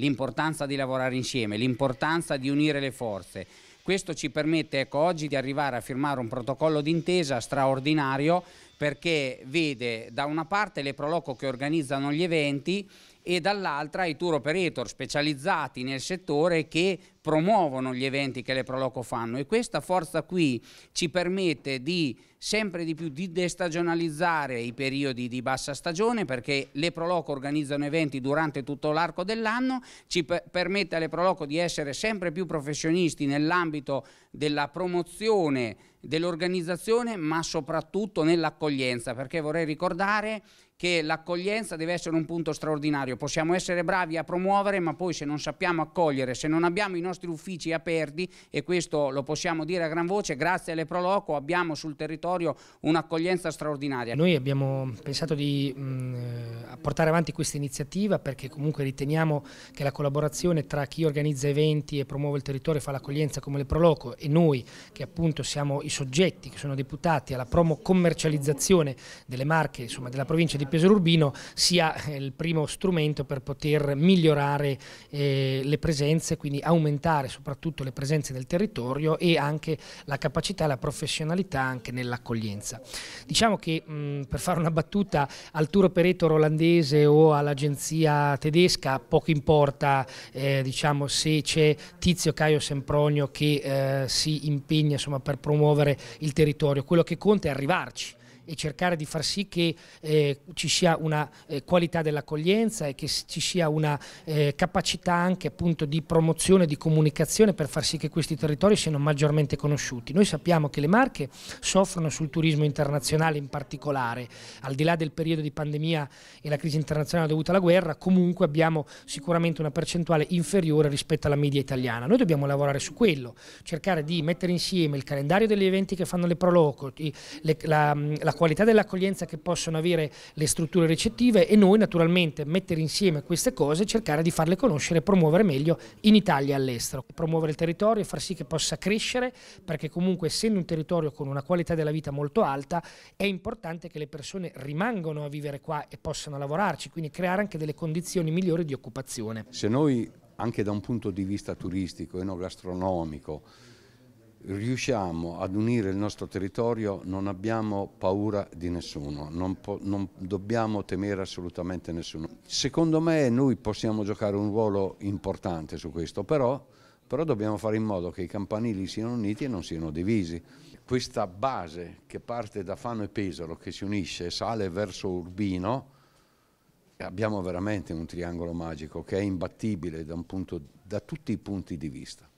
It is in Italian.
l'importanza di lavorare insieme, l'importanza di unire le forze. Questo ci permette ecco, oggi di arrivare a firmare un protocollo d'intesa straordinario perché vede da una parte le Proloco che organizzano gli eventi e dall'altra i tour operator specializzati nel settore che promuovono gli eventi che le Proloco fanno e questa forza qui ci permette di sempre di più di destagionalizzare i periodi di bassa stagione perché le Proloco organizzano eventi durante tutto l'arco dell'anno, ci permette alle Proloco di essere sempre più professionisti nell'ambito della promozione dell'organizzazione ma soprattutto nell'accoglienza perché vorrei ricordare che l'accoglienza deve essere un punto straordinario. Possiamo essere bravi a promuovere, ma poi se non sappiamo accogliere, se non abbiamo i nostri uffici aperti, e questo lo possiamo dire a gran voce, grazie alle Proloco abbiamo sul territorio un'accoglienza straordinaria. Noi abbiamo pensato di mh, portare avanti questa iniziativa perché comunque riteniamo che la collaborazione tra chi organizza eventi e promuove il territorio e fa l'accoglienza come le Proloco e noi che appunto siamo i soggetti che sono deputati alla promo commercializzazione delle marche insomma, della provincia di Pesaro Urbino sia eh, il primo strumento per poter migliorare eh, le presenze, quindi aumentare soprattutto le presenze del territorio e anche la capacità e la professionalità anche nell'accoglienza. Diciamo che mh, per fare una battuta al tour operator olandese inglese o all'agenzia tedesca, poco importa eh, diciamo, se c'è Tizio Caio Sempronio che eh, si impegna insomma, per promuovere il territorio, quello che conta è arrivarci e cercare di far sì che eh, ci sia una eh, qualità dell'accoglienza e che ci sia una eh, capacità anche appunto di promozione, di comunicazione per far sì che questi territori siano maggiormente conosciuti. Noi sappiamo che le Marche soffrono sul turismo internazionale in particolare, al di là del periodo di pandemia e la crisi internazionale dovuta alla guerra, comunque abbiamo sicuramente una percentuale inferiore rispetto alla media italiana. Noi dobbiamo lavorare su quello, cercare di mettere insieme il calendario degli eventi che fanno le Proloco, la, la qualità dell'accoglienza che possono avere le strutture ricettive e noi naturalmente mettere insieme queste cose e cercare di farle conoscere e promuovere meglio in Italia e all'estero. Promuovere il territorio e far sì che possa crescere perché comunque essendo un territorio con una qualità della vita molto alta è importante che le persone rimangano a vivere qua e possano lavorarci, quindi creare anche delle condizioni migliori di occupazione. Se noi anche da un punto di vista turistico, enogastronomico, riusciamo ad unire il nostro territorio non abbiamo paura di nessuno, non, non, dobbiamo temere assolutamente nessuno. Secondo me noi possiamo giocare un ruolo importante su questo, però, però dobbiamo fare in modo che i campanili siano uniti e non siano divisi. Questa base che parte da Fano e Pesaro, che si unisce e sale verso Urbino, abbiamo veramente un triangolo magico che è imbattibile da, punto, da tutti i punti di vista.